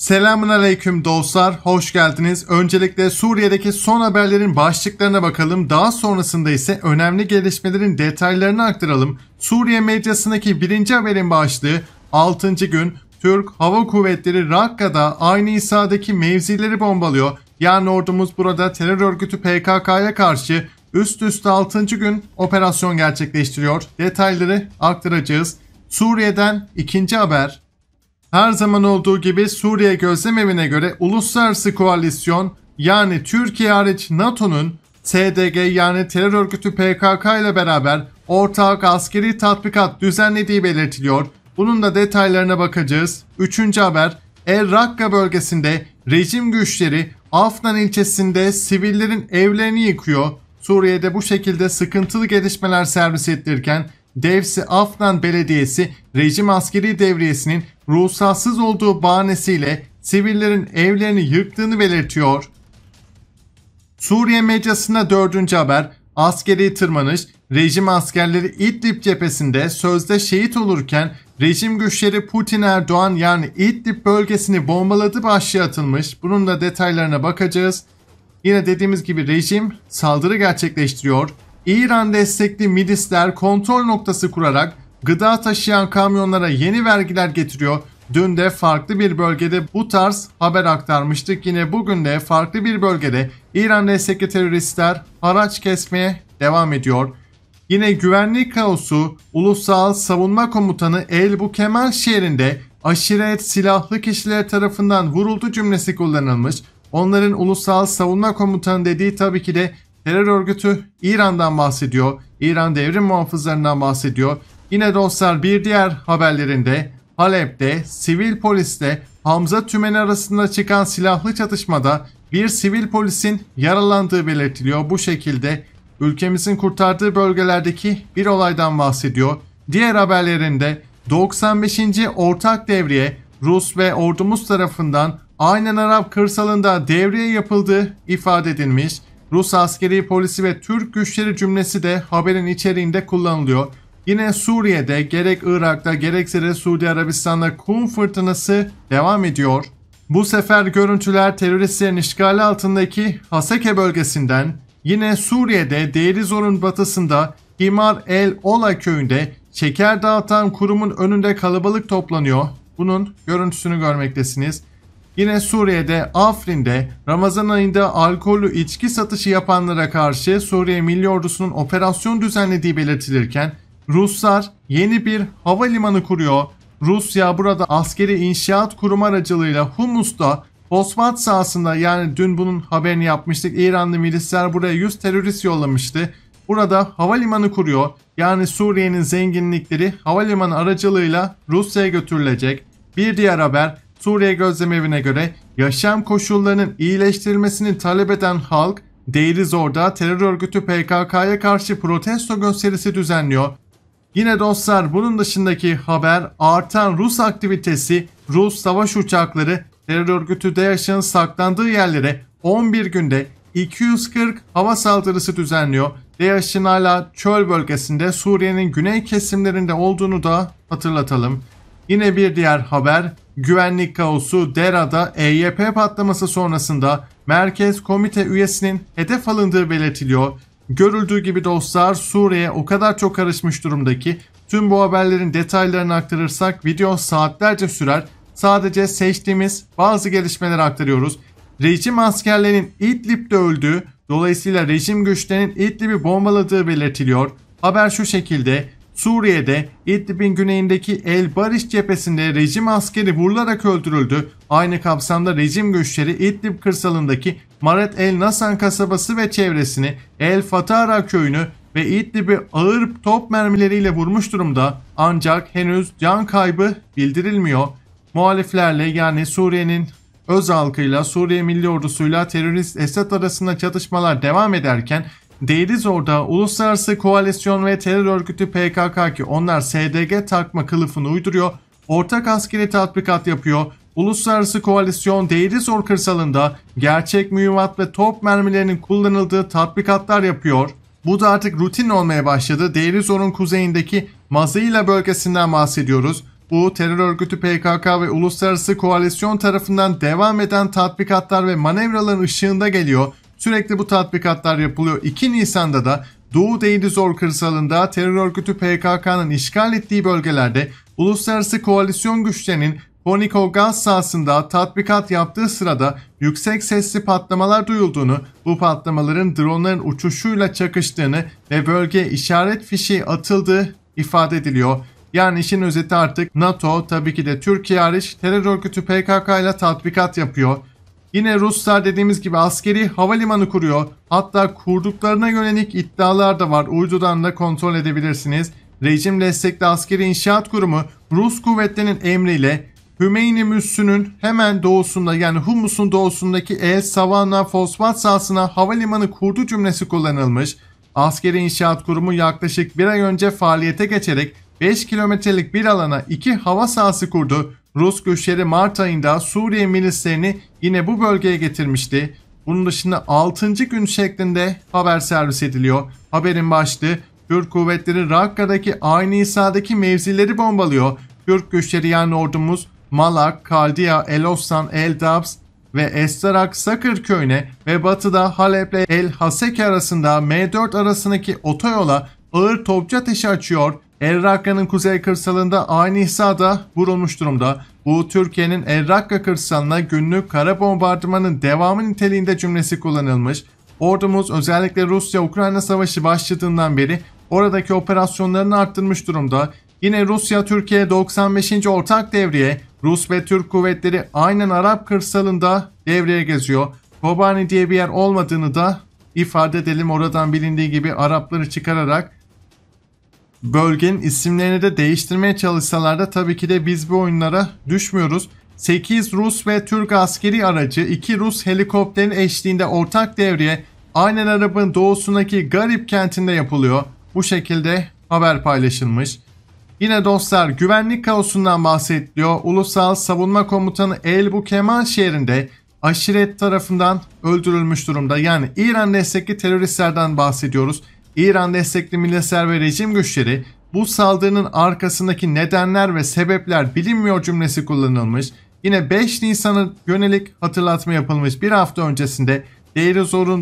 Selamun aleyküm dostlar, hoş geldiniz. Öncelikle Suriye'deki son haberlerin başlıklarına bakalım. Daha sonrasında ise önemli gelişmelerin detaylarını aktaralım. Suriye medyasındaki birinci haberin başlığı 6. gün Türk Hava Kuvvetleri Rakka'da aynı İsa'daki mevzileri bombalıyor. Yani ordumuz burada terör örgütü PKK'ya karşı üst üste 6. gün operasyon gerçekleştiriyor. Detayları aktaracağız. Suriye'den ikinci haber her zaman olduğu gibi Suriye Gözlem Evi'ne göre uluslararası koalisyon yani Türkiye hariç NATO'nun SDG yani terör örgütü PKK ile beraber ortak askeri tatbikat düzenlediği belirtiliyor. Bunun da detaylarına bakacağız. Üçüncü haber El Rakka bölgesinde rejim güçleri Afnan ilçesinde sivillerin evlerini yıkıyor. Suriye'de bu şekilde sıkıntılı gelişmeler servis edilirken Devsi Afnan Belediyesi rejim askeri devriyesinin ruhsatsız olduğu bahanesiyle sivillerin evlerini yıktığını belirtiyor. Suriye medyasına dördüncü haber askeri tırmanış rejim askerleri İdlib cephesinde sözde şehit olurken rejim güçleri Putin Erdoğan yani İdlib bölgesini bombaladı başlığı atılmış. Bunun da detaylarına bakacağız. Yine dediğimiz gibi rejim saldırı gerçekleştiriyor. İran destekli milisler kontrol noktası kurarak gıda taşıyan kamyonlara yeni vergiler getiriyor. Dün de farklı bir bölgede bu tarz haber aktarmıştık. Yine bugün de farklı bir bölgede İran destekli teröristler haraç kesmeye devam ediyor. Yine güvenlik kaosu Ulusal Savunma Komutanı Elbu Kemal şehrinde aşiret silahlı kişiler tarafından vuruldu cümlesi kullanılmış. Onların Ulusal Savunma Komutanı dediği tabii ki de terör örgütü İran'dan bahsediyor. İran devrim muhafızlarından bahsediyor. Yine dostlar bir diğer haberlerinde Halep'te sivil polisle Hamza Tümen arasında çıkan silahlı çatışmada bir sivil polisin yaralandığı belirtiliyor. Bu şekilde ülkemizin kurtardığı bölgelerdeki bir olaydan bahsediyor. Diğer haberlerinde 95. Ortak Devriye Rus ve ordumuz tarafından aynen Arap kırsalında devriye yapıldığı ifade edilmiş. Rus askeri polisi ve Türk güçleri cümlesi de haberin içeriğinde kullanılıyor. Yine Suriye'de gerek Irak'ta gerekse de Suudi Arabistan'da kum fırtınası devam ediyor. Bu sefer görüntüler teröristlerin işgali altındaki Haseke bölgesinden yine Suriye'de Deirizor'un batısında Himar El Ola köyünde şeker dağıtan kurumun önünde kalabalık toplanıyor. Bunun görüntüsünü görmektesiniz. Yine Suriye'de, Afrin'de Ramazan ayında alkollü içki satışı yapanlara karşı Suriye Milli Ordusu'nun operasyon düzenlediği belirtilirken Ruslar yeni bir havalimanı kuruyor. Rusya burada askeri inşaat kurum aracılığıyla Humus'ta fosfat sahasında yani dün bunun haberini yapmıştık. İranlı milisler buraya 100 terörist yollamıştı. Burada havalimanı kuruyor. Yani Suriye'nin zenginlikleri havalimanı aracılığıyla Rusya'ya götürülecek. Bir diğer haber Suriye Gözlem Evi'ne göre yaşam koşullarının iyileştirilmesini talep eden halk Deiri Zor'da terör örgütü PKK'ya karşı protesto gösterisi düzenliyor. Yine dostlar bunun dışındaki haber artan Rus aktivitesi, Rus savaş uçakları terör örgütü DAEŞ'in saklandığı yerlere 11 günde 240 hava saldırısı düzenliyor. DAEŞ'in hala çöl bölgesinde Suriye'nin güney kesimlerinde olduğunu da hatırlatalım. Yine bir diğer haber güvenlik kaosu Dera'da EYP patlaması sonrasında merkez komite üyesinin hedef alındığı belirtiliyor. Görüldüğü gibi dostlar Suriye o kadar çok karışmış durumdaki tüm bu haberlerin detaylarını aktarırsak video saatlerce sürer. Sadece seçtiğimiz bazı gelişmeleri aktarıyoruz. Rejim askerlerinin İdlib'de öldüğü, dolayısıyla rejim güçlerinin İdlib'i bombaladığı belirtiliyor. Haber şu şekilde, Suriye'de İdlib'in güneyindeki El Barış cephesinde rejim askeri vurularak öldürüldü. Aynı kapsamda rejim güçleri İdlib kırsalındaki Maret El Nasan kasabası ve çevresini El Fatara köyünü ve İdlib'i ağır top mermileriyle vurmuş durumda ancak henüz can kaybı bildirilmiyor. Muhaliflerle yani Suriye'nin öz halkıyla Suriye Milli Ordusu'yla terörist Esad arasında çatışmalar devam ederken Değiliz orada uluslararası koalisyon ve terör örgütü PKK ki onlar SDG takma kılıfını uyduruyor. Ortak askeri tatbikat yapıyor. Uluslararası koalisyon Deirizor kırsalında gerçek mühimmat ve top mermilerinin kullanıldığı tatbikatlar yapıyor. Bu da artık rutin olmaya başladı. Deirizor'un kuzeyindeki Mazıyla bölgesinden bahsediyoruz. Bu terör örgütü PKK ve uluslararası koalisyon tarafından devam eden tatbikatlar ve manevraların ışığında geliyor. Sürekli bu tatbikatlar yapılıyor. 2 Nisan'da da Doğu Deylizor kırsalında terör örgütü PKK'nın işgal ettiği bölgelerde uluslararası koalisyon güçlerinin Boniko gaz sahasında tatbikat yaptığı sırada yüksek sesli patlamalar duyulduğunu, bu patlamaların dronların uçuşuyla çakıştığını ve bölge işaret fişi atıldığı ifade ediliyor. Yani işin özeti artık NATO tabii ki de Türkiye hariç terör örgütü PKK ile tatbikat yapıyor. Yine Ruslar dediğimiz gibi askeri havalimanı kuruyor. Hatta kurduklarına yönelik iddialar da var. Uydudan da kontrol edebilirsiniz. Rejim destekli askeri inşaat kurumu Rus kuvvetlerinin emriyle Hümeyni Müssü'nün hemen doğusunda yani Humus'un doğusundaki El Savanna fosfat sahasına havalimanı kurdu cümlesi kullanılmış. Askeri inşaat Kurumu yaklaşık bir ay önce faaliyete geçerek 5 kilometrelik bir alana 2 hava sahası kurdu. Rus güçleri Mart ayında Suriye milislerini yine bu bölgeye getirmişti. Bunun dışında 6. gün şeklinde haber servis ediliyor. Haberin başlığı Türk kuvvetleri Rakka'daki Aynı İsa'daki mevzileri bombalıyor. Türk güçleri yani ordumuz Malak, Kaldiya, Elostan, Eldabs ve Estarak Sakır köyüne ve batıda Halep ile El Hasek arasında M4 arasındaki otoyola ağır topçu ateşi açıyor Errakka'nın kuzey kırsalında ani da vurulmuş durumda. Bu Türkiye'nin Errakka kırsalına günlük kara bombardımanın devamı niteliğinde cümlesi kullanılmış. Ordumuz özellikle Rusya-Ukrayna savaşı başladığından beri oradaki operasyonlarını arttırmış durumda. Yine Rusya-Türkiye 95. ortak devriye, Rus ve Türk kuvvetleri aynen Arap kırsalında devreye geziyor. Kobani diye bir yer olmadığını da ifade edelim oradan bilindiği gibi Arapları çıkararak bölgenin isimlerini de değiştirmeye çalışsalar da tabii ki de biz bu oyunlara düşmüyoruz. 8 Rus ve Türk askeri aracı 2 Rus helikopterin eşliğinde ortak devreye aynen Arap'ın doğusundaki Garip kentinde yapılıyor. Bu şekilde haber paylaşılmış. Yine dostlar güvenlik kaosundan bahsediliyor. Ulusal Savunma Komutanı Elbu Kemal şehrinde aşiret tarafından öldürülmüş durumda. Yani İran destekli teröristlerden bahsediyoruz. İran destekli milisler ve rejim güçleri bu saldırının arkasındaki nedenler ve sebepler bilinmiyor cümlesi kullanılmış. Yine 5 Nisan'ın yönelik hatırlatma yapılmış bir hafta öncesinde Deir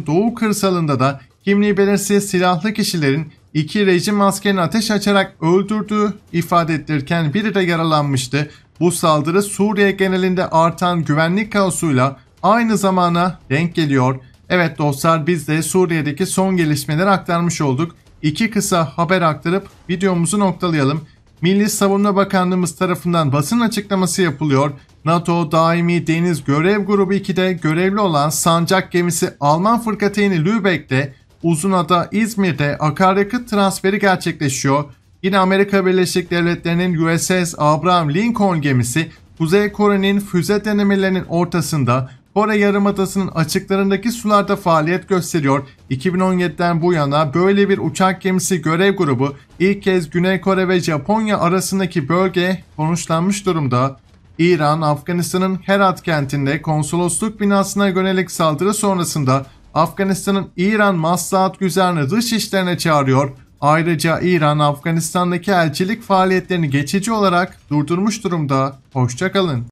doğu kırsalında da kimliği belirsiz silahlı kişilerin iki rejim askerini ateş açarak öldürdüğü ifade edilirken biri de yaralanmıştı. Bu saldırı Suriye genelinde artan güvenlik kaosuyla aynı zamana denk geliyor. Evet dostlar biz de Suriye'deki son gelişmeleri aktarmış olduk. İki kısa haber aktarıp videomuzu noktalayalım. Milli Savunma Bakanlığımız tarafından basın açıklaması yapılıyor. NATO Daimi Deniz Görev Grubu 2'de görevli olan sancak gemisi Alman fırkateyni Lübeck'te, Uzunada İzmir'de akaryakıt transferi gerçekleşiyor. Yine Amerika Birleşik Devletleri'nin USS Abraham Lincoln gemisi Kuzey Kore'nin füze denemelerinin ortasında Bora Yarımadası'nın açıklarındaki sularda faaliyet gösteriyor. 2017'den bu yana böyle bir uçak gemisi görev grubu ilk kez Güney Kore ve Japonya arasındaki bölgeye konuşlanmış durumda. İran, Afganistan'ın Herat kentinde konsolosluk binasına yönelik saldırı sonrasında Afganistan'ın İran Maslahat Güzerni dış işlerine çağırıyor. Ayrıca İran Afganistan'daki elçilik faaliyetlerini geçici olarak durdurmuş durumda. Hoşçakalın.